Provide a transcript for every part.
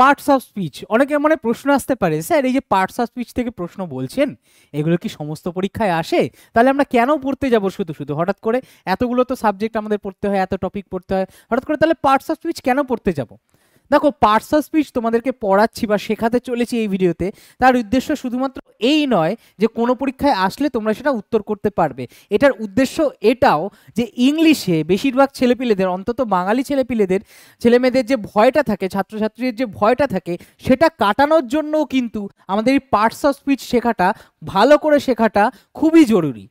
Parts of speech অনেকে মানে প্রশ্ন আসতে পারে স্যার এই যে পার্টস অফ স্পিচ থেকে প্রশ্ন বলছেন এগুলো কি সমস্ত পরীক্ষায় আসে তাহলে আমরা কেন পড়তে যাব শুধু শুধু হঠাৎ করে এতগুলো তো সাবজেক্ট আমাদের পড়তে হয় এত টপিক পড়তে হয় হঠাৎ করে তাহলে পার্টস অফ স্পিচ কেন পড়তে যাব দেখো পার্সাল স্পিচ তোমাদেরকে পড়াচ্ছি বা শেখাতে চলেছি এই ভিডিওতে তার উদ্দেশ্য শুধুমাত্র এই নয় যে কোনো পরীক্ষায় আসলে তোমরা সেটা উত্তর করতে পারবে এটার উদ্দেশ্য এটাও যে ইংলিশে বেশিরভাগ ছেলেপিলেদের অন্তত বাঙালি ছেলেপিলেদের ছেলেমেয়েদের যে ভয়টা থাকে ছাত্রছাত্রীদের যে ভয়টা থাকে সেটা কাটানোর জন্যও কিন্তু আমাদের এই পার্টস অফ স্পিচ শেখাটা ভালো করে শেখাটা খুবই জরুরি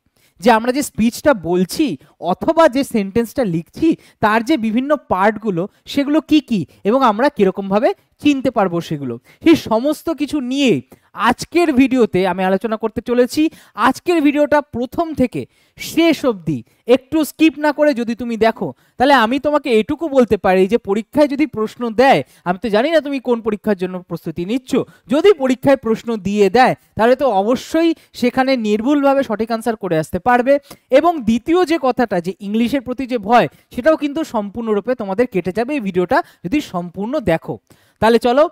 যে আমরা যে স্পিচটা বলছি অথবা যে সেন্টেন্সটা লিখছি তার যে বিভিন্ন পার্টগুলো সেগুলো কি কি এবং আমরা কীরকমভাবে চিনতে পারবো সেগুলো সেই সমস্ত কিছু নিয়ে আজকের ভিডিওতে আমি আলোচনা করতে চলেছি আজকের ভিডিওটা প্রথম থেকে শেষ অবধি একটু স্কিপ না করে যদি তুমি দেখো তাহলে আমি তোমাকে এটুকু বলতে পারি যে পরীক্ষায় যদি প্রশ্ন দেয় আমি তো জানি না তুমি কোন পরীক্ষার জন্য প্রস্তুতি নিচ্ছ যদি পরীক্ষায় প্রশ্ন দিয়ে দেয় তাহলে তো অবশ্যই সেখানে নির্ভুলভাবে সঠিক আনসার করে আসতে পারবে এবং দ্বিতীয় যে কথাটা যে ইংলিশের প্রতি যে ভয় সেটাও কিন্তু সম্পূর্ণরূপে তোমাদের কেটে যাবে এই ভিডিওটা যদি সম্পূর্ণ দেখো তাহলে চলো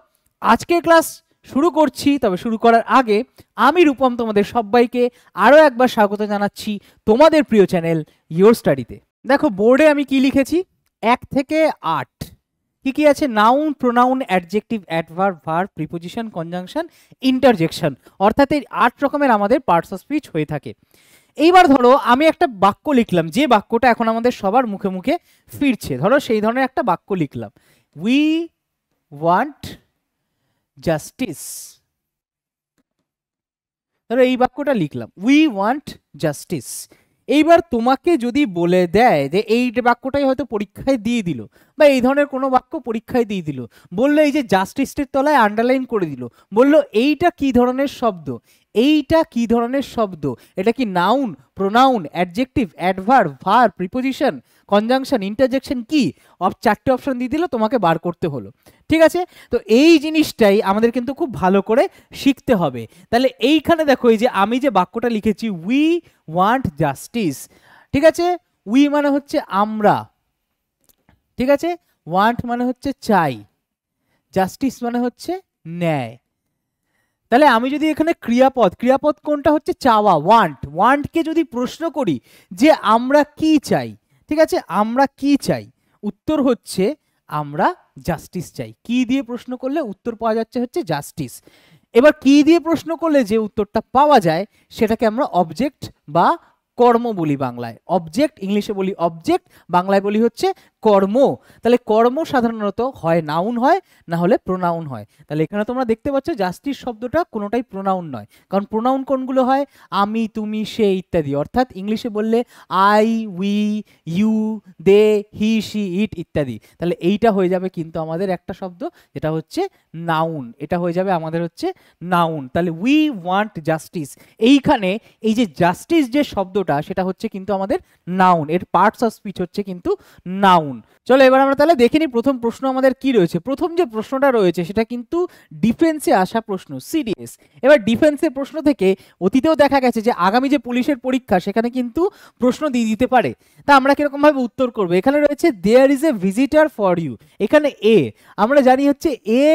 আজকের ক্লাস শুরু করছি তবে শুরু করার আগে আমি রূপম তোমাদের সবাইকে আরও একবার স্বাগত জানাচ্ছি তোমাদের প্রিয় চ্যানেল ইয়োর স্টাডিতে দেখো বোর্ডে আমি কি লিখেছি এক থেকে আট কি কি আছে নাউন প্রোনাউন অ্যাডজেক্টিভ অ্যাডভার ভার প্রিপোজিশন কনজাংশন ইন্টারজেকশন অর্থাৎ এই আট রকমের আমাদের পার্টস অফ স্পিচ হয়ে থাকে এইবার ধরো আমি একটা বাক্য লিখলাম যে বাক্যটা এখন আমাদের সবার মুখে মুখে ফিরছে ধরো সেই ধরনের একটা বাক্য লিখলাম উই ওয়ান্ট জাস্টিস তাহলে এই বাক্যটা লিখলাম উই ওয়ান্ট জাস্টিস এইবার তোমাকে যদি বলে দেয় যে এই বাক্যটাই হয়তো পরীক্ষায় দিয়ে দিল বা এই ধরনের কোনো বাক্য পরীক্ষায় দিয়ে দিল বললো এই যে জাস্টিসটির তলায় আন্ডারলাইন করে দিল বললো এইটা কি ধরনের শব্দ এইটা কি ধরনের শব্দ এটা কি নাউন প্রোনাউন অ্যাডজেক্টিভ অ্যাডভার ভার প্রিপোজিশন কনজাংশন ইন্টারজেকশন কি অপ চারটে অপশন দিয়ে দিল তোমাকে বার করতে হলো ঠিক আছে তো এই জিনিসটাই আমাদের কিন্তু খুব ভালো করে শিখতে হবে তাহলে এইখানে দেখো এই যে আমি যে বাক্যটা লিখেছি উই ওয়ান্ট জাস্টিস ঠিক আছে উই মানে হচ্ছে আমরা ঠিক আছে ওয়ান্ট মানে হচ্ছে চাই জাস্টিস মানে হচ্ছে ন্যায় তাহলে আমি যদি এখানে ক্রিয়াপদ ক্রিয়াপদ কোনটা হচ্ছে চাওয়া ওয়ান্ট ওয়ান্টকে যদি প্রশ্ন করি যে আমরা কি চাই ঠিক আছে আমরা কি চাই উত্তর হচ্ছে আমরা জাস্টিস চাই কি দিয়ে প্রশ্ন করলে উত্তর পাওয়া যাচ্ছে হচ্ছে জাস্টিস এবার কি দিয়ে প্রশ্ন করলে যে উত্তরটা পাওয়া যায় সেটাকে আমরা অবজেক্ট বা কর্ম বলি বাংলায় অবজেক্ট ইংলিশে বলি অবজেক্ট বাংলায় বলি হচ্ছে কর্ম তাহলে কর্ম সাধারণত হয় নাউন হয় না হলে প্রোনাউন হয় তাহলে এখানে তোমরা দেখতে পাচ্ছ জাস্টিস শব্দটা কোনোটাই প্রোনাউন নয় কারণ প্রোনাউন কোনগুলো হয় আমি তুমি সে ইত্যাদি অর্থাৎ ইংলিশে বললে I we you they he she it ইত্যাদি তাহলে এইটা হয়ে যাবে কিন্তু আমাদের একটা শব্দ যেটা হচ্ছে নাউন এটা হয়ে যাবে আমাদের হচ্ছে নাউন তাহলে উই ওয়ান্ট জাস্টিস এইখানে এই যে জাস্টিস যে শব্দ শব্দটা সেটা হচ্ছে কিন্তু আমাদের নাউন এর পার্টস অফ স্পিচ হচ্ছে কিন্তু নাউন চলো এবার আমরা তাহলে দেখে নিই প্রথম প্রশ্ন আমাদের কি রয়েছে প্রথম যে প্রশ্নটা রয়েছে সেটা কিন্তু ডিফেন্সে আসা প্রশ্ন সিডিএস এবার ডিফেন্সের প্রশ্ন থেকে অতীতেও দেখা গেছে যে আগামী যে পুলিশের পরীক্ষা সেখানে কিন্তু প্রশ্ন দিয়ে দিতে পারে তা আমরা কীরকমভাবে উত্তর করবো এখানে রয়েছে there is a visitor for you এখানে এ আমরা জানি হচ্ছে এ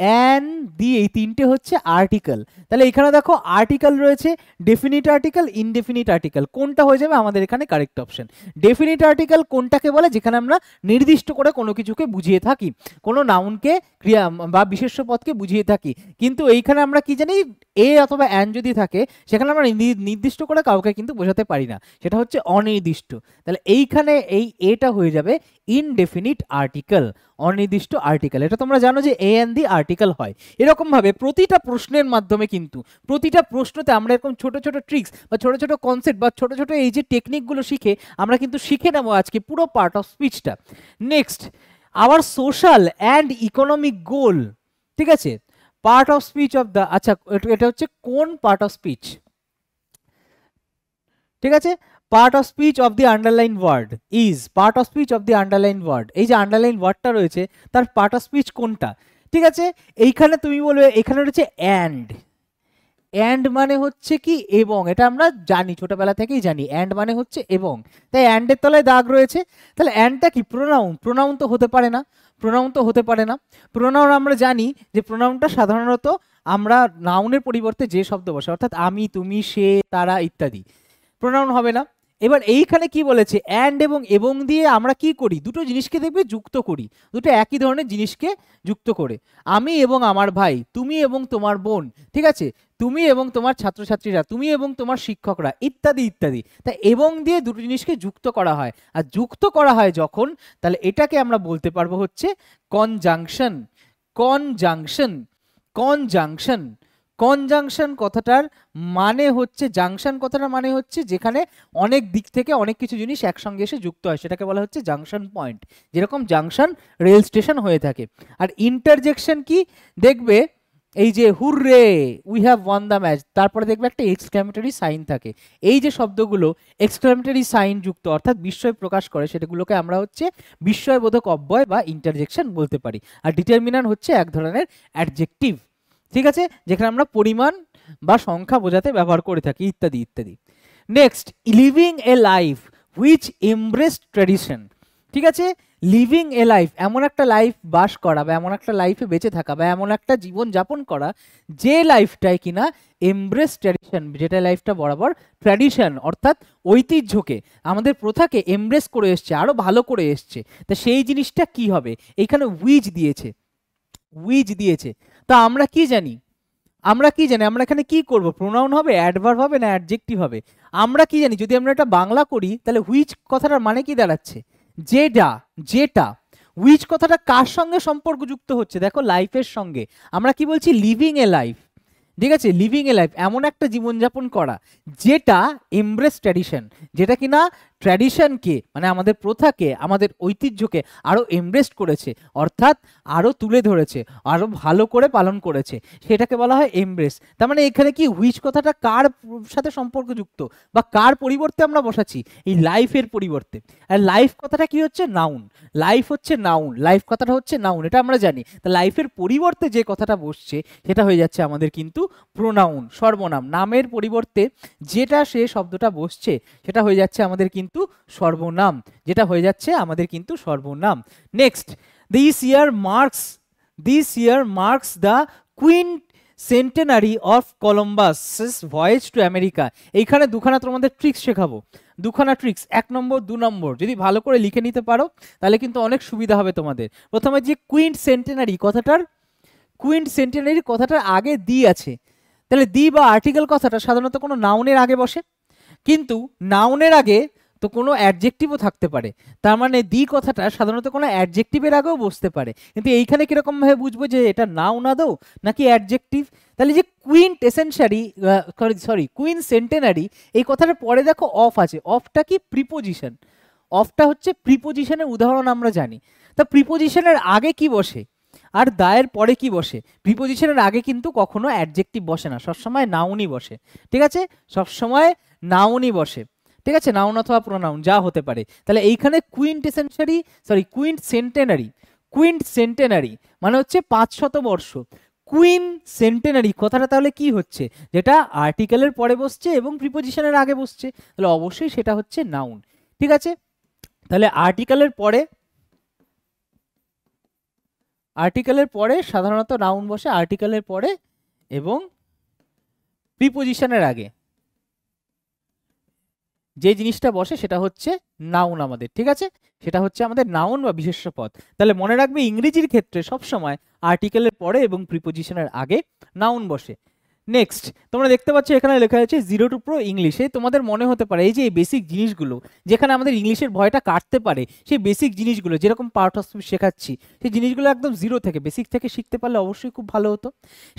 অ্যান দি এই তিনটে হচ্ছে আর্টিকেল তাহলে এখানে দেখো আর্টিকেল রয়েছে ডেফিনিট আর্টিকেল ইনডেফিনিট আর্টিকেল কোনটা হয়ে যাবে আমাদের এখানে কারেক্ট অপশন ডেফিনিট আর্টিকেল কোনটাকে বলে যেখানে আমরা নির্দিষ্ট করে কোনো কিছুকে বুঝিয়ে থাকি কোনো নাউনকে ক্রিয়া বা বিশেষ পদকে বুঝিয়ে থাকি কিন্তু এইখানে আমরা কি জানি এ অথবা অ্যান যদি থাকে সেখানে আমরা নির্দিষ্ট করে কাউকে কিন্তু বোঝাতে পারি না সেটা হচ্ছে অনির্দিষ্ট তাহলে এইখানে এই এটা হয়ে যাবে ইনডেফিনিট আর্টিকেল অনির্দিষ্ট আর্টিকেল এটা তোমরা জানো যে এ এন দি আর্টিকেল হয় এরকমভাবে প্রতিটা প্রশ্নের মাধ্যমে কিন্তু প্রতিটা প্রশ্নতে আমরা এরকম ছোট ছোট ট্রিক্স বা ছোট ছোট কনসেপ্ট বা ছোট ছোট এই যে টেকনিকগুলো শিখে আমরা কিন্তু শিখে নেব আজকে পুরো পার্ট অফ স্পিচটা next our social and economic goal ঠিক আছে part of speech of the আচ্ছা এটা হচ্ছে কোন পার্ট অফ স্পিচ ঠিক আছে part of speech of the underline word is part of speech of the underline word এই যে আন্ডারলাইন ওয়ার্ডটা রয়েছে তার পার্ট অফ স্পিচ কোনটা ঠিক আছে এইখানে তুমি বলবে এখানে রয়েছে অ্যান্ড অ্যান্ড মানে হচ্ছে কি এবং এটা আমরা জানি ছোটবেলা থেকেই জানি অ্যান্ড মানে হচ্ছে এবং তাই অ্যান্ডের তলায় দাগ রয়েছে তাহলে অ্যান্ডটা কি প্রোনাউন প্রোনাউন তো হতে পারে না প্রোনাউন তো হতে পারে না প্রোনাউন আমরা জানি যে প্রোনাউনটা সাধারণত আমরা নাউনের পরিবর্তে যে শব্দ বসে অর্থাৎ আমি তুমি সে তারা ইত্যাদি প্রোনাউন হবে না এবার এইখানে কি বলেছে অ্যান্ড এবং এবং দিয়ে আমরা কি করি দুটো জিনিসকে দেখবে যুক্ত করি দুটো একই ধরনের জিনিসকে যুক্ত করে আমি এবং আমার ভাই তুমি এবং তোমার বোন ঠিক আছে তুমি এবং তোমার ছাত্রছাত্রীরা তুমি এবং তোমার শিক্ষকরা ইত্যাদি ইত্যাদি তা এবং দিয়ে দুটো জিনিসকে যুক্ত করা হয় আর যুক্ত করা হয় যখন তাহলে এটাকে আমরা বলতে পারবো হচ্ছে কনজাংশন কনজাংশন কনজাংশন কনজাংশন কথাটার মানে হচ্ছে জাংশন কথাটার মানে হচ্ছে যেখানে অনেক দিক থেকে অনেক কিছু জিনিস একসঙ্গে এসে যুক্ত হয় সেটাকে বলা হচ্ছে জাংশন পয়েন্ট যেরকম জাংশন রেল স্টেশন হয়ে থাকে আর ইন্টারজেকশন কি দেখবে এই যে hurray we have won the match তারপরে দেখবে একটা এক্সক্লামেটারি সাইন থাকে এই যে শব্দগুলো এক্সক্লামেটারি সাইন যুক্ত অর্থাৎ বিস্ময় প্রকাশ করে সেটাগুলোকে আমরা হচ্ছে বিস্ময়বোধক অব্যয় বা ইন্টারজেকশন বলতে পারি আর ডিটারমিনার হচ্ছে এক ধরনের অ্যাডজেক্টিভ ঠিক আছে যেখানে আমরা পরিমাণ বা সংখ্যা বোঝাতে ব্যবহার করে থাকি ইত্যাদি ইত্যাদি next living a life which embrace tradition ঠিক আছে লিভিং এ লাইফ এমন একটা লাইফ বাস করা বা এমন একটা লাইফে বেঁচে থাকা বা এমন একটা জীবন যাপন করা যে লাইফটাই কিনা এমব্রেস ট্র্যাডিশন যেটা লাইফটা বরাবর ট্র্যাডিশন অর্থাৎ ঐতিহ্যকে আমাদের প্রথাকে এমব্রেস করে এসছে আরও ভালো করে এসছে তা সেই জিনিসটা কি হবে এখানে উইজ দিয়েছে উইজ দিয়েছে তা আমরা কি জানি আমরা কি জানি আমরা এখানে কি করব প্রোনাউন হবে অ্যাডভার্ব হবে না অ্যাডজেক্টিভ হবে আমরা কি জানি যদি আমরা এটা বাংলা করি তাহলে হুইচ কথাটার মানে কি দাঁড়াচ্ছে যেটা যেটা উইচ কথাটা কার সঙ্গে সম্পর্কযুক্ত হচ্ছে দেখো লাইফের সঙ্গে আমরা কি বলছি লিভিং এ লাইফ ঠিক আছে লিভিং এ লাইফ এমন একটা জীবনযাপন করা যেটা এমব্রেস ট্র্যাডিশন যেটা কিনা ট্র্যাডিশনকে মানে আমাদের প্রথাকে আমাদের ঐতিহ্যকে আরও এমব্রেসড করেছে অর্থাৎ আরও তুলে ধরেছে আরও ভালো করে পালন করেছে সেটাকে বলা হয় এমব্রেস তার মানে এখানে কি হুইচ কথাটা কার সাথে সম্পর্কযুক্ত বা কার পরিবর্তে আমরা বসাচ্ছি এই লাইফের পরিবর্তে আর লাইফ কথাটা কি হচ্ছে নাউন লাইফ হচ্ছে নাউন লাইফ কথাটা হচ্ছে নাউন এটা আমরা জানি তা লাইফের পরিবর্তে যে কথাটা বসছে সেটা হয়ে যাচ্ছে আমাদের কিন্তু প্রোনাউন সর্বনাম নামের পরিবর্তে যেটা সে শব্দটা বসছে সেটা হয়ে যাচ্ছে আমাদের কিন্তু কিন্তু সর্বনাম যেটা হয়ে যাচ্ছে আমাদের কিন্তু সর্বনাম next this year marks this year marks the quincentenary of Columbus voyage to America এইখানে দুখানা তোমাদের ট্রিক্স শেখাবো দুখানা ট্রিক্স এক নম্বর দু নম্বর যদি ভালো করে লিখে নিতে পারো তাহলে কিন্তু অনেক সুবিধা হবে তোমাদের প্রথমে যে কুইন্ট সেন্টেনারি কথাটার কুইন্ট সেন্টেনারি কথাটার আগে দি আছে তাহলে দি বা আর্টিকেল কথাটা সাধারণত কোনো নাউনের আগে বসে কিন্তু নাউনের আগে তো কোনো অ্যাডজেক্টিভও থাকতে পারে তার মানে দি কথাটা সাধারণত কোনো অ্যাডজেক্টিভের আগেও বসতে পারে কিন্তু এইখানে কীরকমভাবে বুঝবো যে এটা নাও না দো নাকি অ্যাডজেক্টিভ তাহলে যে quincentenary sorry quincentenary এই কথাটা পরে দেখো অফ আছে অফটা কি প্রিপোজিশন অফটা হচ্ছে প্রিপোজিশনের উদাহরণ আমরা জানি তা প্রিপোজিশনের আগে কি বসে আর দায়ের পরে কি বসে প্রিপোজিশনের আগে কিন্তু কখনো অ্যাডজেক্টিভ বসে না সবসময় নাউনই বসে ঠিক আছে সবসময় নাউনই বসে ঠিক আছে নাউন অথবা প্রোনাউন যা হতে পারে তাহলে এইখানে quincentenary sorry quincentenary quincentenary মানে হচ্ছে পাঁচ শত বর্ষ কুইন সেন্টেনারি কথাটা তাহলে কি হচ্ছে যেটা আর্টিকেলের পরে বসছে এবং প্রিপোজিশনের আগে বসছে তাহলে অবশ্যই সেটা হচ্ছে নাউন ঠিক আছে তাহলে আর্টিকেলের পরে আর্টিকেলের পরে সাধারণত নাউন বসে আর্টিকেলের পরে এবং প্রিপোজিশনের আগে যে জিনিসটা বসে সেটা হচ্ছে নাউন আমাদের ঠিক আছে সেটা হচ্ছে আমাদের নাউন বা বিশেষ্য পদ তাহলে মনে রাখবে ইংরেজির ক্ষেত্রে সবসময় আর্টিকেলের পরে এবং প্রিপোজিশনের আগে নাউন বসে নেক্সট তোমরা দেখতে পাচ্ছ এখানে লেখা আছে জিরো টু প্রো ইংলিশে তোমাদের মনে হতে পারে এই যে এই বেসিক জিনিসগুলো যেখানে আমাদের ইংলিশের ভয়টা কাটতে পারে সেই বেসিক জিনিসগুলো যেরকম পার্ট অফ শেখাচ্ছি সেই জিনিসগুলো একদম জিরো থেকে বেসিক থেকে শিখতে পারলে অবশ্যই খুব ভালো হতো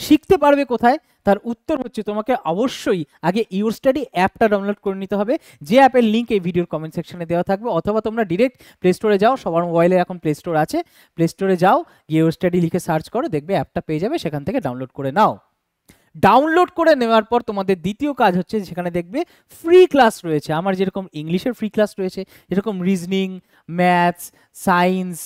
শিখতে পারবে কোথায় তার উত্তর হচ্ছে তোমাকে অবশ্যই আগে ইউর স্টাডি অ্যাপটা ডাউনলোড করে নিতে হবে যে অ্যাপের লিঙ্ক এই ভিডিওর কমেন্ট সেকশনে দেওয়া থাকবে অথবা তোমরা ডিরেক্ট প্লে স্টোরে যাও সবার মোবাইলে এখন প্লে স্টোর আছে প্লে স্টোরে যাও ইউর স্টাডি লিখে সার্চ করো দেখবে অ্যাপটা পেয়ে যাবে সেখান থেকে ডাউনলোড করে নাও ডাউনলোড করে নেওয়ার পর তোমাদের দ্বিতীয় কাজ হচ্ছে যেখানে দেখবে ফ্রি ক্লাস রয়েছে আমার যেরকম ইংলিশের ফ্রি ক্লাস রয়েছে যেরকম রিজনিং ম্যাথস সায়েন্স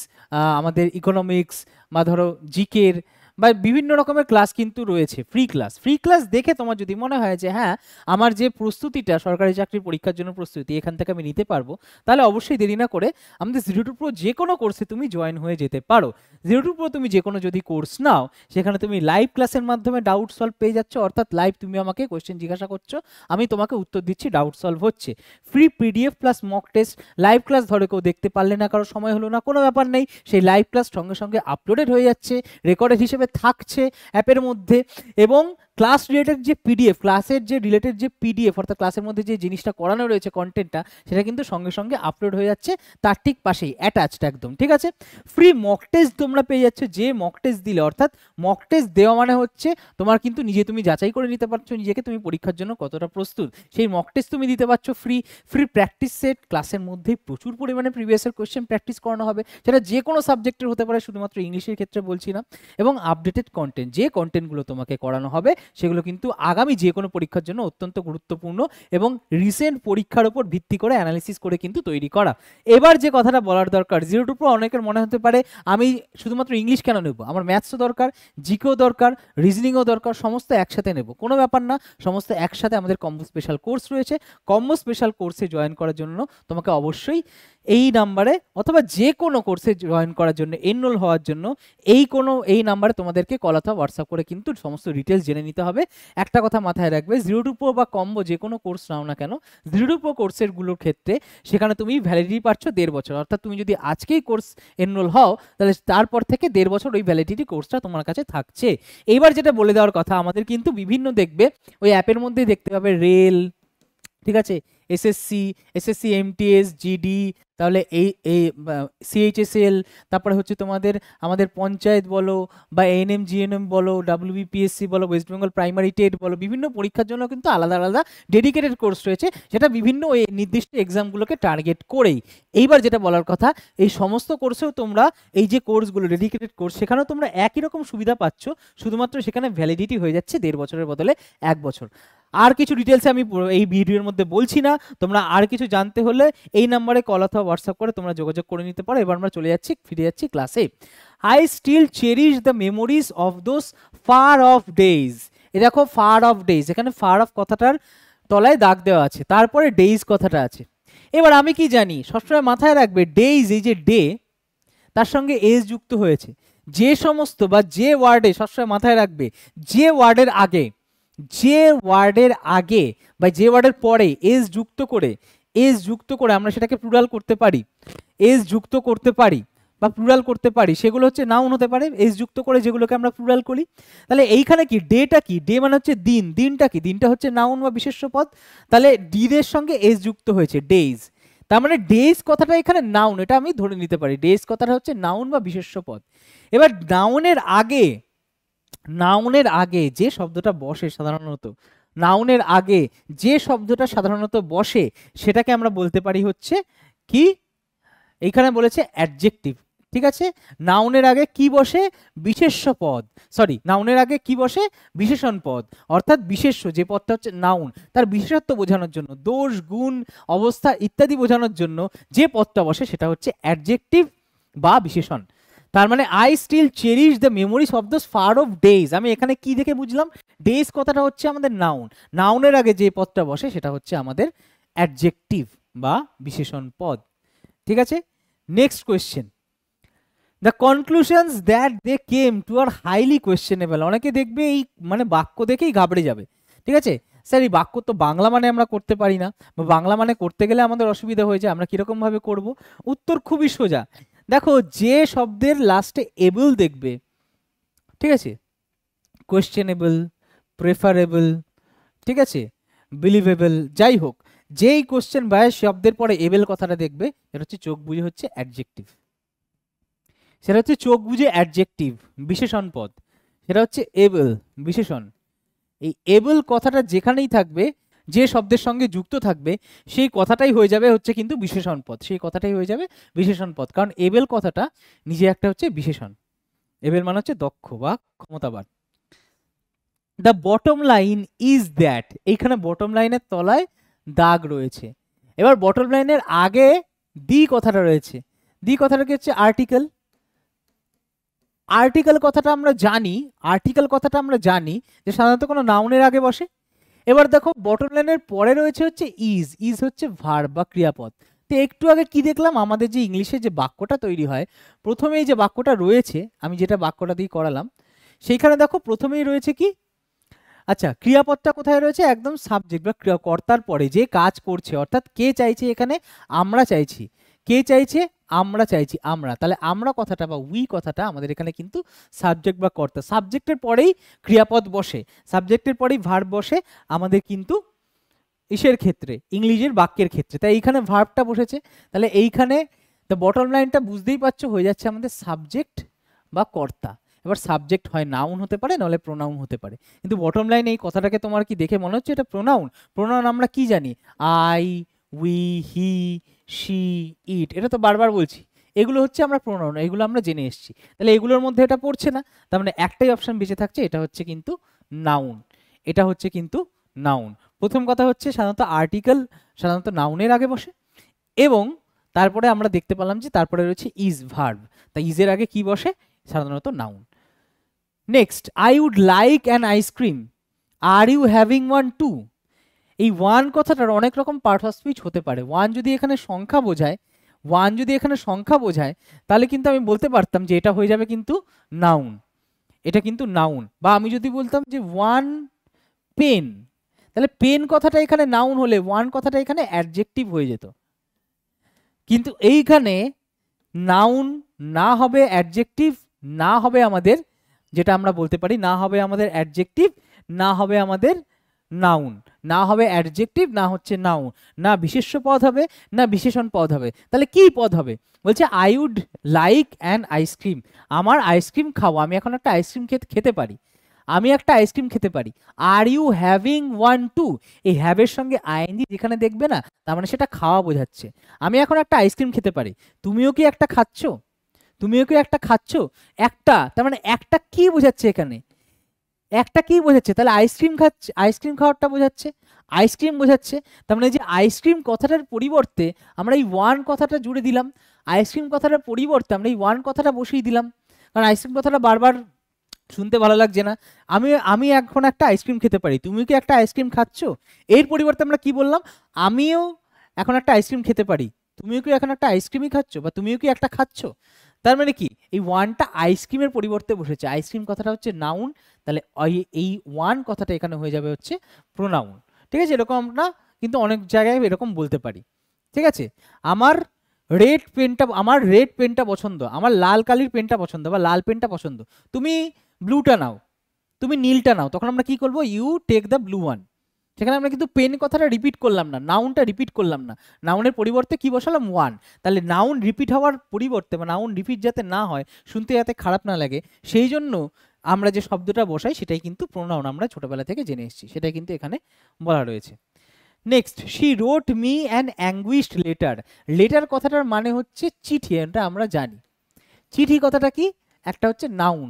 আমাদের ইকোনমিক্স বা ধরো জিকের বা বিভিন্ন রকমের ক্লাস কিন্তু রয়েছে ফ্রি ক্লাস ফ্রি ক্লাস দেখে তোমার যদি মনে হয় যে হ্যাঁ আমার যে প্রস্তুতিটা সরকারি চাকরির পরীক্ষার জন্য প্রস্তুতি এখান থেকে আমি নিতে পারবো তাহলে অবশ্যই দেরি না করে আমাদের জিরো টু প্রো যে কোনো কোর্সে তুমি জয়েন হয়ে যেতে পারো জিরো টু প্রো তুমি যে কোনো যদি কোর্স নাও সেখানে তুমি লাইভ ক্লাসের মাধ্যমে ডাউট সলভ পেয়ে যাচ্ছ অর্থাৎ লাইভ তুমি আমাকে কোয়েশ্চেন জিজ্ঞাসা করছো আমি তোমাকে উত্তর দিচ্ছি ডাউট সলভ হচ্ছে free PDF plus mock test live class ধরে কেউ দেখতে পারলে না কারো সময় হলো না কোনো ব্যাপার নেই সেই লাইভ ক্লাস সঙ্গে সঙ্গে আপলোডেড হয়ে যাচ্ছে রেকর্ডেড হিসেবে থাকছে অ্যাপের মধ্যে এবং ক্লাস রিলেটেড যে পিডিএফ ক্লাসের যে রিলেটেড যে পিডিএফ অর্থাৎ ক্লাসের মধ্যে যে জিনিসটা করানো রয়েছে কন্টেন্টটা সেটা কিন্তু সঙ্গে সঙ্গে আপলোড হয়ে যাচ্ছে তার ঠিক পাশেই অ্যাটাচড একদম ঠিক আছে ফ্রি মক টেস্ট তোমরা পেয়ে যাচ্ছ যে মক টেস্ট দিলে অর্থাৎ মক টেস্ট দেওয়া মানে হচ্ছে তোমার কিন্তু নিজে তুমি যাচাই করে নিতে পারছো নিজেকে তুমি পরীক্ষার জন্য কতটা প্রস্তুত সেই মক টেস্ট তুমি দিতে পারছো ফ্রি ফ্রি প্র্যাকটিস সেট ক্লাসের মধ্যেই প্রচুর পরিমাণে প্রিভিয়াসের কোয়েশ্চেন প্র্যাকটিস করানো হবে সেটা যে কোনো সাবজেক্টের হতে পারে শুধুমাত্র ইংলিশের ক্ষেত্রে বলছি না এবং আপডেটেড কন্টেন্ট যে কন্টেন্টগুলো তোমাকে করানো হবে সেগুলো কিন্তু আগামী যে কোনো পরীক্ষার জন্য অত্যন্ত গুরুত্বপূর্ণ এবং রিসেন্ট পরীক্ষার উপর ভিত্তি করে অ্যানালিসিস করে কিন্তু তৈরি করা এবার যে কথাটা বলার দরকার জিরো টু প্রো অনেকের মনে হতে পারে আমি শুধুমাত্র ইংলিশ কেন নেব আমার ম্যাথসও দরকার জিকেও দরকার রিজনিংও দরকার সমস্ত একসাথে নেব কোনো ব্যাপার না সমস্ত একসাথে আমাদের কম্বো স্পেশাল কোর্স রয়েছে কম্বো স্পেশাল কোর্সে জয়েন করার জন্য তোমাকে অবশ্যই এই নাম্বারে অথবা যে কোনো কোর্সে জয়েন করার জন্য এনরোল হওয়ার জন্য এই কোনো এই নাম্বারে তোমাদেরকে কল অথবা হোয়াটসঅ্যাপ করে কিন্তু সমস্ত ডিটেলস জেনে নিতে দিতে হবে একটা কথা মাথায় রাখবে জিরো টু প্রো বা কম্বো যে কোনো কোর্স নাও না কেন জিরো টু প্রো কোর্সেরগুলোর ক্ষেত্রে সেখানে তুমি ভ্যালিডিটি পাচ্ছ দেড় বছর অর্থাৎ তুমি যদি আজকেই কোর্স এনরোল হও তাহলে তারপর থেকে দেড় বছর ওই ভ্যালিডিটি কোর্সটা তোমার কাছে থাকছে এইবার যেটা বলে দেওয়ার কথা আমাদের কিন্তু বিভিন্ন দেখবে ওই অ্যাপের মধ্যেই দেখতে পাবে রেল ঠিক আছে এসএসসি এসএসসি এমটিএস জিডি তাহলে এই এই সিএইচএসএল তারপরে হচ্ছে তোমাদের আমাদের পঞ্চায়েত বলো বা এএনএম জিএনএম বলো বিপিএসসি বলো ওয়েস্ট বেঙ্গল প্রাইমারি টেট বলো বিভিন্ন পরীক্ষার জন্য কিন্তু আলাদা আলাদা ডেডিকেটেড কোর্স রয়েছে সেটা বিভিন্ন ওই নির্দিষ্ট এক্সামগুলোকে টার্গেট করেই এইবার যেটা বলার কথা এই সমস্ত কোর্সেও তোমরা এই যে কোর্সগুলো ডেডিকেটেড কোর্স সেখানেও তোমরা একই রকম সুবিধা পাচ্ছ শুধুমাত্র সেখানে ভ্যালিডিটি হয়ে যাচ্ছে দেড় বছরের বদলে এক বছর আর কিছু ডিটেলসে আমি এই ভিডিওর মধ্যে বলছি না তোমরা আর কিছু জানতে হলে এই নাম্বারে কল অথবা হোয়াটসঅ্যাপ করে তোমরা যোগাযোগ করে নিতে পারো এবার আমরা চলে যাচ্ছি ফিরে যাচ্ছি ক্লাসে I still cherish the memories of those far off days এ দেখো ফার অফ ডেইজ এখানে ফার অফ কথাটার তলায় দাগ দেওয়া আছে তারপরে ডেইজ কথাটা আছে এবার আমি কি জানি সবসময় মাথায় রাখবে ডেইজ এই যে ডে তার সঙ্গে এজ যুক্ত হয়েছে যে সমস্ত বা যে ওয়ার্ডে সবসময় মাথায় রাখবে যে ওয়ার্ডের আগে যে ওয়ার্ডের আগে বা যে ওয়ার্ডের পরে এস যুক্ত করে এস যুক্ত করে আমরা সেটাকে প্লুরাল করতে পারি এস যুক্ত করতে পারি বা প্লুরাল করতে পারি সেগুলো হচ্ছে নাউন হতে পারে এস যুক্ত করে যেগুলোকে আমরা প্লুরাল করি তাহলে এইখানে কি ডেটা কি ডে মানে হচ্ছে দিন দিনটা কি দিনটা হচ্ছে নাউন বা বিশেষ পদ তাহলে ডিদের সঙ্গে এস যুক্ত হয়েছে ডেইজ তার মানে ডেইজ কথাটা এখানে নাউন এটা আমি ধরে নিতে পারি ডেইজ কথাটা হচ্ছে নাউন বা বিশেষ পদ এবার নাউনের আগে নাউনের আগে যে শব্দটা বসে সাধারণত নাউনের আগে যে শব্দটা সাধারণত বসে সেটাকে আমরা বলতে পারি হচ্ছে কি এইখানে বলেছে অ্যাডজেক্টিভ ঠিক আছে নাউনের আগে কি বসে বিশেষ পদ সরি নাউনের আগে কি বসে বিশেষণ পদ অর্থাৎ বিশেষ্য যে পদটা হচ্ছে নাউন তার বিশেষত্ব বোঝানোর জন্য দোষ গুণ অবস্থা ইত্যাদি বোঝানোর জন্য যে পদটা বসে সেটা হচ্ছে অ্যাডজেক্টিভ বা বিশেষণ তার মানে I still cherish the memories of the far off days আমি এখানে কি দেখে বুঝলাম ডেজ কথাটা হচ্ছে আমাদের নাউন নাউনের আগে যে পদটা বসে সেটা হচ্ছে আমাদের অ্যাডজেক্টিভ বা বিশেষণ পদ ঠিক আছে next question the conclusions that they came to are highly questionable অনেকে দেখবে এই মানে বাক্য দেখেই ঘাবড়ে যাবে ঠিক আছে স্যার এই বাক্য তো বাংলা মানে আমরা করতে পারি না বা বাংলা মানে করতে গেলে আমাদের অসুবিধা হয়ে যায় আমরা কীরকমভাবে করব উত্তর খুবই সোজা দেখো যে শব্দের লাস্টে এবল দেখবে ঠিক আছে কোয়েশ্চেনেবল প্রেফারেবল ঠিক আছে বিলিভেবল যাই হোক যেই কোশ্চেন বায়াস শব্দের পরে এবেল কথাটা দেখবে সেটা হচ্ছে চোখ বুঝে হচ্ছে অ্যাডজেক্টিভ সেটা হচ্ছে চোখ বুঝে অ্যাডজেক্টিভ বিশেষণ পদ সেটা হচ্ছে এবেল বিশেষণ এই এবল কথাটা যেখানেই থাকবে যে শব্দের সঙ্গে যুক্ত থাকবে সেই কথাটাই হয়ে যাবে হচ্ছে কিন্তু বিশেষণ পদ সেই কথাটাই হয়ে যাবে বিশেষণ পদ কারণ এবেল কথাটা নিজে একটা হচ্ছে বিশেষণ এবেল মানে হচ্ছে দক্ষ বা ক্ষমতাবান the bottom line is that এইখানে বটম লাইনের তলায় দাগ রয়েছে এবার বটম লাইনের আগে দি কথাটা রয়েছে দি কথাটা কি হচ্ছে আর্টিকেল আর্টিকেল কথাটা আমরা জানি আর্টিকেল কথাটা আমরা জানি যে সাধারণত কোনো নাউনের আগে বসে এবার দেখো বটম লাইনের পরে রয়েছে হচ্ছে ইজ ইজ হচ্ছে ভার বা ক্রিয়াপদ তো একটু আগে কি দেখলাম আমাদের যে ইংলিশে যে বাক্যটা তৈরি হয় প্রথমেই যে বাক্যটা রয়েছে আমি যেটা বাক্যটা দিয়ে করালাম সেইখানে দেখো প্রথমেই রয়েছে কি আচ্ছা ক্রিয়াপদটা কোথায় রয়েছে একদম সাবজেক্ট বা কর্তার পরে যে কাজ করছে অর্থাৎ কে চাইছে এখানে আমরা চাইছি কে চাইছে আমরা চাইছি আমরা তাহলে আমরা কথাটা বা উই কথাটা আমাদের এখানে কিন্তু সাবজেক্ট বা কর্তা সাবজেক্টের পরেই ক্রিয়াপদ বসে সাবজেক্টের পরেই ভার্ব বসে আমাদের কিন্তু ইসের ক্ষেত্রে ইংলিশের বাক্যের ক্ষেত্রে তাই এইখানে ভার্বটা বসেছে তাহলে এইখানে তো বটম লাইনটা বুঝতেই পারছো হয়ে যাচ্ছে আমাদের সাবজেক্ট বা কর্তা এবার সাবজেক্ট হয় নাউন হতে পারে নাহলে প্রোনাউন হতে পারে কিন্তু বটম লাইন এই কথাটাকে তোমার কি দেখে মনে হচ্ছে এটা প্রোনাউন প্রোনাউন আমরা কি জানি I we he she it এটা তো বারবার বলছি এগুলো হচ্ছে আমরা প্রণয়ন এগুলো আমরা জেনে এসেছি তাহলে এগুলোর মধ্যে এটা পড়ছে না তার মানে একটাই অপশান বেঁচে থাকছে এটা হচ্ছে কিন্তু নাউন এটা হচ্ছে কিন্তু নাউন প্রথম কথা হচ্ছে সাধারণত আর্টিকেল সাধারণত নাউনের আগে বসে এবং তারপরে আমরা দেখতে পেলাম যে তারপরে রয়েছে ইজ ভার্ব তা ইজের আগে কি বসে সাধারণত noun next I would like an ice cream are you having one too এই ওয়ান কথাটার অনেক রকম পার্ট অফ স্পিচ হতে পারে ওয়ান যদি এখানে সংখ্যা বোঝায় ওয়ান যদি এখানে সংখ্যা বোঝায় তাহলে কিন্তু আমি বলতে পারতাম যে এটা হয়ে যাবে কিন্তু নাউন এটা কিন্তু নাউন বা আমি যদি বলতাম যে ওয়ান পেন তাহলে পেন কথাটা এখানে নাউন হলে ওয়ান কথাটা এখানে অ্যাডজেক্টিভ হয়ে যেত কিন্তু এইখানে নাউন না হবে অ্যাডজেক্টিভ না হবে আমাদের যেটা আমরা বলতে পারি না হবে আমাদের অ্যাডজেক্টিভ না হবে আমাদের নাউন না হবে অ্যাডজেক্টিভ না হচ্ছে নাউন না বিশেষ্য পদ হবে না বিশেষণ পদ হবে তাহলে কি পদ হবে বলছে I would like an ice cream আমার আইসক্রিম খাওয়া আমি এখন একটা আইসক্রিম খেতে খেতে পারি আমি একটা আইসক্রিম খেতে পারি are you having one too এই হ্যাভের সঙ্গে আইএনজি যেখানে দেখবে না তার মানে সেটা খাওয়া বোঝাচ্ছে আমি এখন একটা আইসক্রিম খেতে পারি তুমিও কি একটা খাচ্ছ তুমিও কি একটা খাচ্ছ একটা তার মানে একটা কি বোঝাচ্ছে এখানে একটা কি বোঝাচ্ছে তাহলে আইসক্রিম খাচ্ছে আইসক্রিম খাওয়ারটা বোঝাচ্ছে আইসক্রিম বোঝাচ্ছে তার মানে যে আইসক্রিম কথাটার পরিবর্তে আমরা এই ওয়ান কথাটা জুড়ে দিলাম আইসক্রিম কথাটার পরিবর্তে আমরা এই ওয়ান কথাটা বসিয়ে দিলাম কারণ আইসক্রিম কথাটা বারবার শুনতে ভালো লাগছে না আমি আমি এখন একটা আইসক্রিম খেতে পারি তুমি কি একটা আইসক্রিম খাচ্ছ এর পরিবর্তে আমরা কি বললাম আমিও এখন একটা আইসক্রিম খেতে পারি তুমিও কি এখন একটা আইসক্রিমই খাচ্ছ বা তুমিও কি একটা খাচ্ছ তার মানে কি এই ওয়ানটা আইসক্রিমের পরিবর্তে বসেছে আইসক্রিম কথাটা হচ্ছে নাউন তাহলে এই ওয়ান কথাটা এখানে হয়ে যাবে হচ্ছে প্রোনাউন ঠিক আছে এরকম আমরা কিন্তু অনেক জায়গায় এরকম বলতে পারি ঠিক আছে আমার রেড পেনটা আমার রেড পেনটা পছন্দ আমার লাল কালির পেনটা পছন্দ বা লাল পেনটা পছন্দ তুমি ব্লুটা নাও তুমি নীলটা নাও তখন আমরা কি করবো you take the blue one সেখানে আমরা কিন্তু পেন কথাটা রিপিট করলাম না নাউনটা রিপিট করলাম না নাউনের পরিবর্তে কি বসালাম ওয়ান তাহলে নাউন রিপিট হওয়ার পরিবর্তে বা নাউন রিপিট যাতে না হয় শুনতে যাতে খারাপ না লাগে সেই জন্য আমরা যে শব্দটা বসাই সেটাই কিন্তু প্রোনাউন আমরা ছোটোবেলা থেকে জেনে এসেছি সেটাই কিন্তু এখানে বলা রয়েছে next she wrote me an anguished letter letter কথাটার মানে হচ্ছে চিঠি এটা আমরা জানি চিঠি কথাটা কি একটা হচ্ছে নাউন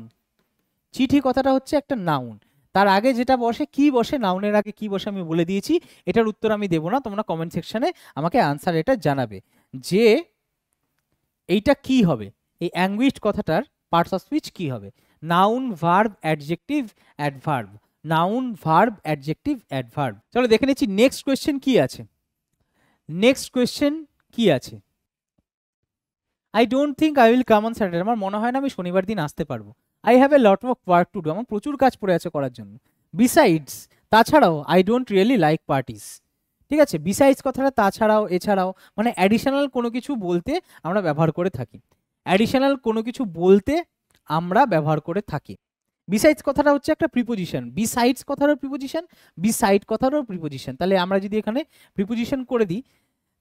চিঠি কথাটা হচ্ছে একটা নাউন তার আগে যেটা বসে কি বসে নাউনের আগে কি বসে আমি বলে দিয়েছি এটার উত্তর আমি দেবো না তোমরা কমেন্ট সেকশানে আমাকে আনসার এটা জানাবে যে এইটা কি হবে এই অ্যাঙ্গুইস্ট কথাটার পার্টস অফ স্পিচ কি হবে noun verb adjective adverb noun verb adjective adverb চলো দেখে নিচ্ছি নেক্সট কোয়েশ্চেন কি আছে নেক্সট কোয়েশ্চেন কি আছে I don't think I will come on Saturday আমার মনে হয় না আমি শনিবার দিন আসতে পারবো I have a lot of work to do আমার প্রচুর কাজ পড়ে আছে করার জন্য বিসাইডস তাছাড়াও I don't really like parties ঠিক আছে বিসাইডস কথাটা তাছাড়াও এছাড়াও মানে অ্যাডিশনাল কোনো কিছু বলতে আমরা ব্যবহার করে থাকি অ্যাডিশনাল কোনো কিছু বলতে আমরা ব্যবহার করে থাকি বিসাইডস কথাটা হচ্ছে একটা প্রিপোজিশন বিসাইডস কথারও প্রিপোজিশন বিসাইড কথারও প্রিপোজিশন তাহলে আমরা যদি এখানে প্রিপোজিশন করে দিই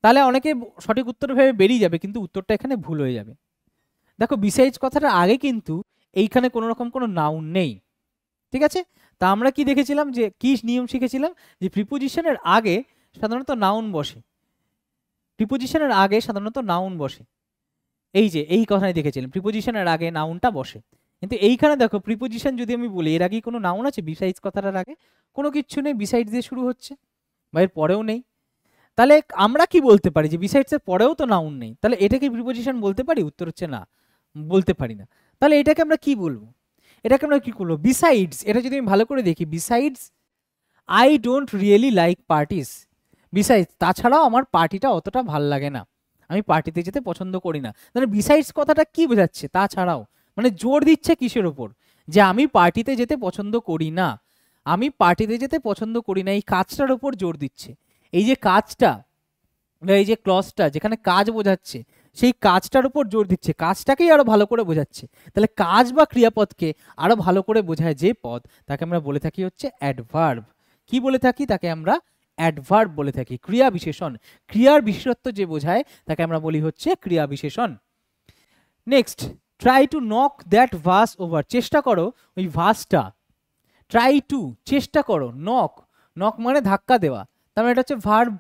তাহলে অনেকে সঠিক উত্তর ভেবে বেরিয়ে যাবে কিন্তু উত্তরটা এখানে ভুল হয়ে যাবে দেখো বিসাইডস কথাটা আগে কিন্তু এইখানে কোনো রকম কোনো নাউন নেই ঠিক আছে তা আমরা কি দেখেছিলাম যে কি নিয়ম শিখেছিলাম যে প্রিপোজিশনের আগে সাধারণত নাউন বসে প্রিপোজিশনের আগে সাধারণত নাউন বসে এই যে এই কথাই দেখেছিলাম প্রিপোজিশনের আগে নাউনটা বসে কিন্তু এইখানে দেখো প্রিপোজিশন যদি আমি বলি এর আগেই কোনো নাউন আছে বিসাইডস কথাটার আগে কোনো কিছু নেই বিসাইডস দিয়ে শুরু হচ্ছে বা এর পরেও নেই তাহলে আমরা কি বলতে পারি যে বিসাইডসের পরেও তো নাউন নেই তাহলে এটা কি প্রিপোজিশন বলতে পারি উত্তর হচ্ছে না বলতে পারি না তাহলে এটাকে আমরা কি বলবো এটাকে আমরা কি করবো বিসাইডস এটা যদি আমি ভালো করে দেখি besides I don't really like parties besides তাছাড়াও আমার পার্টিটা অতটা ভাল লাগে না আমি পার্টিতে যেতে পছন্দ করি না তাহলে বিসাইডস কথাটা কি বোঝাচ্ছে তাছাড়াও মানে জোর দিচ্ছে কিসের ওপর যে আমি পার্টিতে যেতে পছন্দ করি না আমি পার্টিতে যেতে পছন্দ করি না এই কাজটার ওপর জোর দিচ্ছে এই যে কাজটা এই যে ক্লসটা যেখানে কাজ বোঝাচ্ছে সেই কাজটার উপর জোর দিচ্ছে কাজটাকেই আরও ভালো করে বোঝাচ্ছে তাহলে কাজ বা ক্রিয়াপদকে আরও ভালো করে বোঝায় যে পদ তাকে আমরা বলে থাকি হচ্ছে অ্যাডভার্ব কি বলে থাকি তাকে আমরা অ্যাডভার্ব বলে থাকি ক্রিয়া বিশেষণ ক্রিয়ার বিশেষত্ব যে বোঝায় তাকে আমরা বলি হচ্ছে ক্রিয়া বিশেষণ next try to knock that vase over চেষ্টা করো ওই ভাসটা ট্রাই টু চেষ্টা করো নক নক মানে ধাক্কা দেওয়া তার মানে এটা হচ্ছে ভার্ব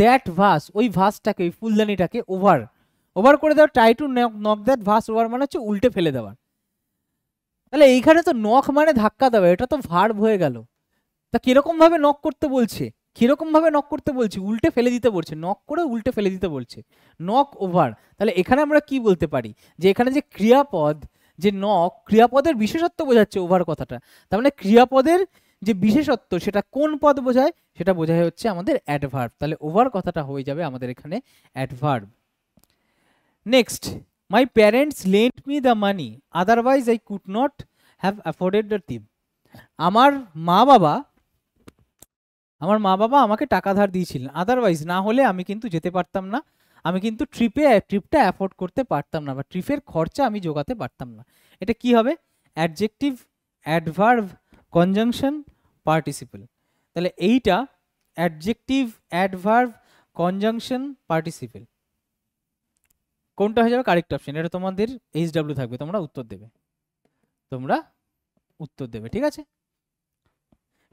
দ্যাট ভাস ওই ভাসটাকে ওই ফুলদানিটাকে ওভার ওভার করে দেওয়া try to knock that vase over মানে হচ্ছে উল্টে ফেলে দেওয়ার তাহলে এইখানে তো নখ মানে ধাক্কা দেওয়া এটা তো ভার্ব হয়ে গেল তা কীরকমভাবে নক করতে বলছে কীরকমভাবে নক করতে বলছে উল্টে ফেলে দিতে বলছে নক করে উল্টে ফেলে দিতে বলছে নক ওভার তাহলে এখানে আমরা কি বলতে পারি যে এখানে যে ক্রিয়াপদ যে নক ক্রিয়াপদের বিশেষত্ব বোঝাচ্ছে ওভার কথাটা তার মানে ক্রিয়াপদের যে বিশেষত্ব সেটা কোন পদ বোঝায় সেটা বোঝায় হচ্ছে আমাদের অ্যাডভার্ব তাহলে ওভার কথাটা হয়ে যাবে আমাদের এখানে adverb Next, my parents lent me the money, otherwise I could not have afforded the tip. আমার মা বাবা আমার মা বাবা আমাকে টাকা ধার দিয়েছিলেন আদারওয়াইজ না হলে আমি কিন্তু যেতে পারতাম না আমি কিন্তু ট্রিপে ট্রিপটা অ্যাফোর্ড করতে পারতাম না বা ট্রিপের খরচা আমি জোগাতে পারতাম না এটা কি হবে অ্যাডজেক্টিভ অ্যাডভার্ভ কনজাংশন পার্টিসিপেল তাহলে এইটা অ্যাডজেক্টিভ অ্যাডভার্ভ কনজাংশন পার্টিসিপেল কোনটা হয়ে যাবে কারেক্ট অপশন এটা তোমাদের এইচ ডাব্লিউ থাকবে তোমরা উত্তর দেবে তোমরা উত্তর দেবে ঠিক আছে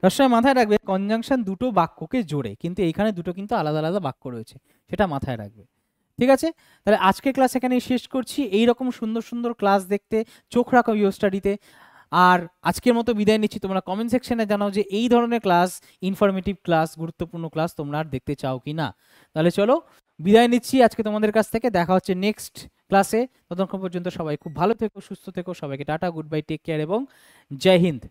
সবসময় মাথায় রাখবে কনজাংশন দুটো বাক্যকে জোড়ে কিন্তু এইখানে দুটো কিন্তু আলাদা আলাদা বাক্য রয়েছে সেটা মাথায় রাখবে ঠিক আছে তাহলে আজকে ক্লাস এখানেই শেষ করছি এই রকম সুন্দর সুন্দর ক্লাস দেখতে চোখ রাখো ইউ স্টাডিতে আর আজকের মতো বিদায় নিচ্ছি তোমরা কমেন্ট সেকশনে জানাও যে এই ধরনের ক্লাস ইনফরমেটিভ ক্লাস গুরুত্বপূর্ণ ক্লাস তোমরা আর দেখতে চাও কি না তাহলে চলো বিদায় নিচ্ছি আজকে তোমাদের কাছ থেকে দেখা হচ্ছে নেক্সট ক্লাসে ততক্ষণ পর্যন্ত সবাই খুব ভালো থেকো সুস্থ থেকো সবাইকে tata good bye take care এবং জয় হিন্দ